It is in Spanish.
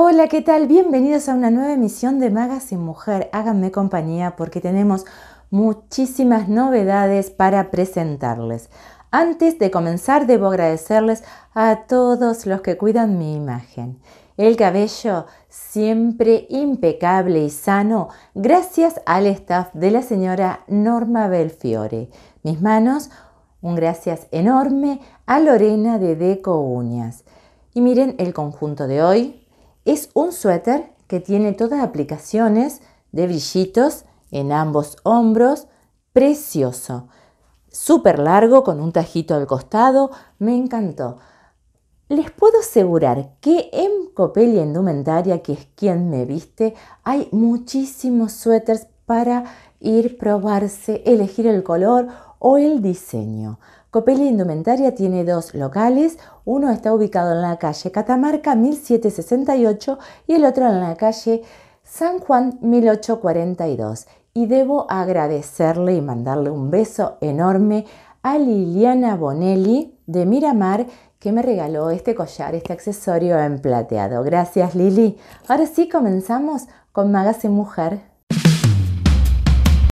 Hola, ¿qué tal? Bienvenidos a una nueva emisión de Magas y Mujer. Háganme compañía porque tenemos muchísimas novedades para presentarles. Antes de comenzar, debo agradecerles a todos los que cuidan mi imagen. El cabello siempre impecable y sano gracias al staff de la señora Norma Belfiore. Mis manos, un gracias enorme a Lorena de Deco Uñas. Y miren el conjunto de hoy, es un suéter que tiene todas aplicaciones de brillitos en ambos hombros, precioso, súper largo con un tajito al costado, me encantó. Les puedo asegurar que en Copelia Indumentaria, que es quien me viste, hay muchísimos suéteres para ir, probarse, elegir el color o el diseño. Copelia Indumentaria tiene dos locales, uno está ubicado en la calle Catamarca 1768 y el otro en la calle San Juan 1842. Y debo agradecerle y mandarle un beso enorme a Liliana Bonelli de Miramar que me regaló este collar, este accesorio en plateado. Gracias Lili. Ahora sí comenzamos con Magazine Mujer.